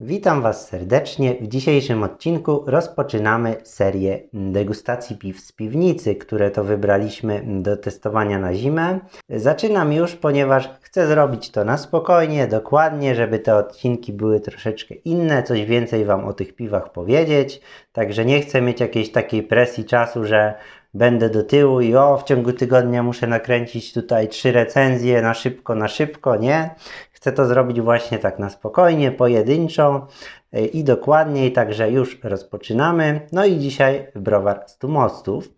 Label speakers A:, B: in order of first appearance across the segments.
A: Witam Was serdecznie. W dzisiejszym odcinku rozpoczynamy serię degustacji piw z piwnicy, które to wybraliśmy do testowania na zimę. Zaczynam już, ponieważ chcę zrobić to na spokojnie, dokładnie, żeby te odcinki były troszeczkę inne, coś więcej Wam o tych piwach powiedzieć. Także nie chcę mieć jakiejś takiej presji czasu, że będę do tyłu i o, w ciągu tygodnia muszę nakręcić tutaj trzy recenzje na szybko, na szybko, nie? Chcę to zrobić właśnie tak na spokojnie, pojedynczo e, i dokładniej, także już rozpoczynamy. No i dzisiaj browar 100 mostów.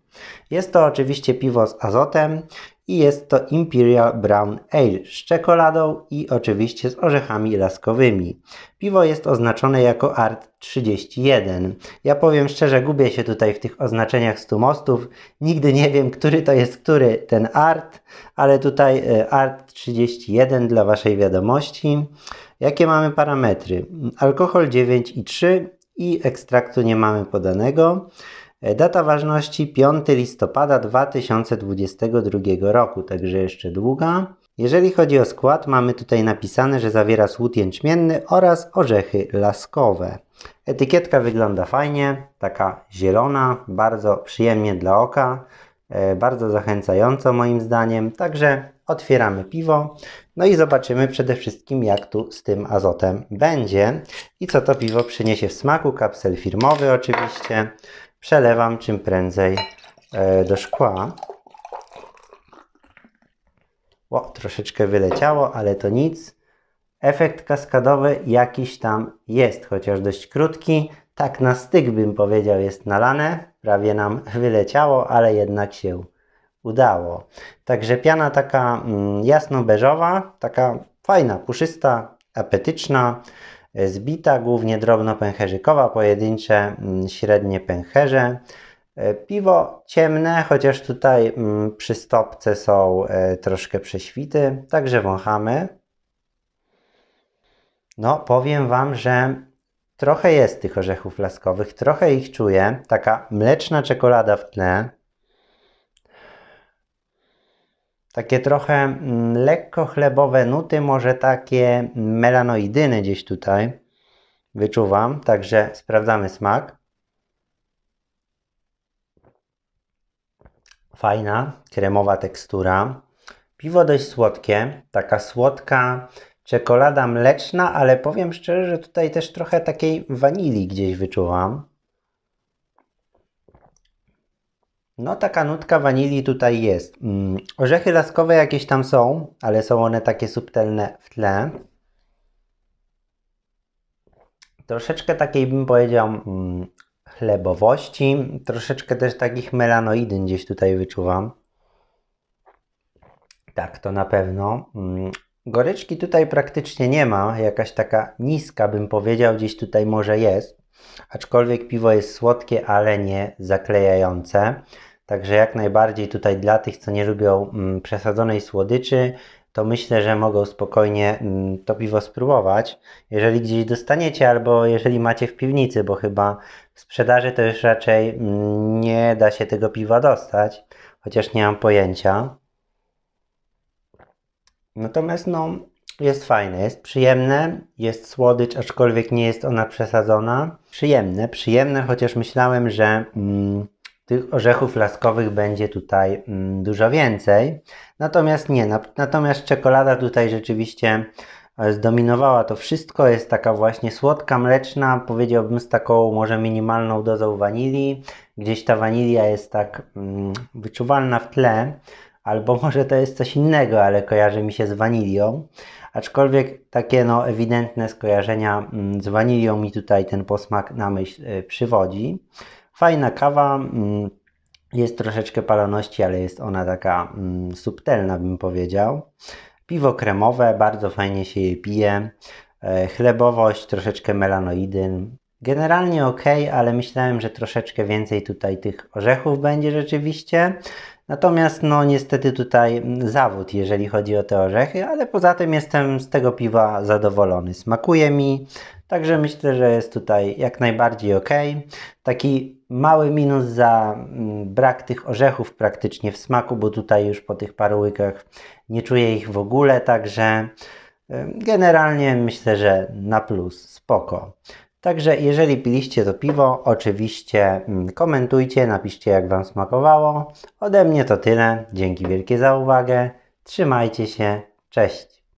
A: Jest to oczywiście piwo z azotem i jest to Imperial Brown Ale z czekoladą i oczywiście z orzechami laskowymi. Piwo jest oznaczone jako Art 31. Ja powiem szczerze, gubię się tutaj w tych oznaczeniach stu mostów. Nigdy nie wiem, który to jest który ten Art, ale tutaj e, Art 31 dla Waszej wiadomości. Jakie mamy parametry? Alkohol 9,3 i ekstraktu nie mamy podanego. E, data ważności 5 listopada 2022 roku, także jeszcze długa. Jeżeli chodzi o skład, mamy tutaj napisane, że zawiera słód jęczmienny oraz orzechy laskowe. Etykietka wygląda fajnie, taka zielona, bardzo przyjemnie dla oka, e, bardzo zachęcająco moim zdaniem. Także otwieramy piwo, no i zobaczymy przede wszystkim jak tu z tym azotem będzie i co to piwo przyniesie w smaku. Kapsel firmowy oczywiście przelewam czym prędzej e, do szkła. O, troszeczkę wyleciało, ale to nic. Efekt kaskadowy jakiś tam jest, chociaż dość krótki. Tak na styk bym powiedział jest nalane. Prawie nam wyleciało, ale jednak się udało. Także piana taka mm, jasno-beżowa, taka fajna, puszysta, apetyczna zbita, głównie drobno pęcherzykowa pojedyncze mm, średnie pęcherze. E, piwo ciemne, chociaż tutaj mm, przy stopce są e, troszkę prześwity, także wąchamy. No, powiem Wam, że trochę jest tych orzechów laskowych, trochę ich czuję. Taka mleczna czekolada w tle, takie trochę mm, lekko chlebowe nuty, może takie melanoidyny gdzieś tutaj wyczuwam, także sprawdzamy smak. Fajna, kremowa tekstura. Piwo dość słodkie, taka słodka czekolada mleczna, ale powiem szczerze, że tutaj też trochę takiej wanilii gdzieś wyczuwam. No taka nutka wanilii tutaj jest. Mm, orzechy laskowe jakieś tam są, ale są one takie subtelne w tle. Troszeczkę takiej bym powiedział mm, chlebowości, troszeczkę też takich melanoidyn gdzieś tutaj wyczuwam. Tak, to na pewno. Mm, goryczki tutaj praktycznie nie ma, jakaś taka niska bym powiedział, gdzieś tutaj może jest. Aczkolwiek piwo jest słodkie, ale nie zaklejające. Także jak najbardziej tutaj dla tych, co nie lubią mm, przesadzonej słodyczy, to myślę, że mogą spokojnie mm, to piwo spróbować. Jeżeli gdzieś dostaniecie, albo jeżeli macie w piwnicy, bo chyba w sprzedaży to już raczej mm, nie da się tego piwa dostać, chociaż nie mam pojęcia. Natomiast no, jest fajne, jest przyjemne, jest słodycz, aczkolwiek nie jest ona przesadzona. Przyjemne, przyjemne, chociaż myślałem, że. Mm, tych orzechów laskowych będzie tutaj mm, dużo więcej. Natomiast nie, natomiast czekolada tutaj rzeczywiście e, zdominowała to wszystko. Jest taka właśnie słodka, mleczna, powiedziałbym z taką może minimalną dozą wanilii. Gdzieś ta wanilia jest tak mm, wyczuwalna w tle. Albo może to jest coś innego, ale kojarzy mi się z wanilią. Aczkolwiek takie no, ewidentne skojarzenia mm, z wanilią mi tutaj ten posmak na myśl e, przywodzi. Fajna kawa, mm, jest troszeczkę paloności, ale jest ona taka mm, subtelna, bym powiedział. Piwo kremowe, bardzo fajnie się je pije. E, chlebowość, troszeczkę melanoidy. Generalnie ok, ale myślałem, że troszeczkę więcej tutaj tych orzechów będzie rzeczywiście. Natomiast no niestety tutaj zawód, jeżeli chodzi o te orzechy, ale poza tym jestem z tego piwa zadowolony. Smakuje mi, także myślę, że jest tutaj jak najbardziej ok. Taki mały minus za mm, brak tych orzechów praktycznie w smaku, bo tutaj już po tych paru łykach nie czuję ich w ogóle, także generalnie myślę, że na plus, spoko. Także jeżeli piliście to piwo, oczywiście mm, komentujcie, napiszcie jak Wam smakowało. Ode mnie to tyle. Dzięki wielkie za uwagę. Trzymajcie się. Cześć.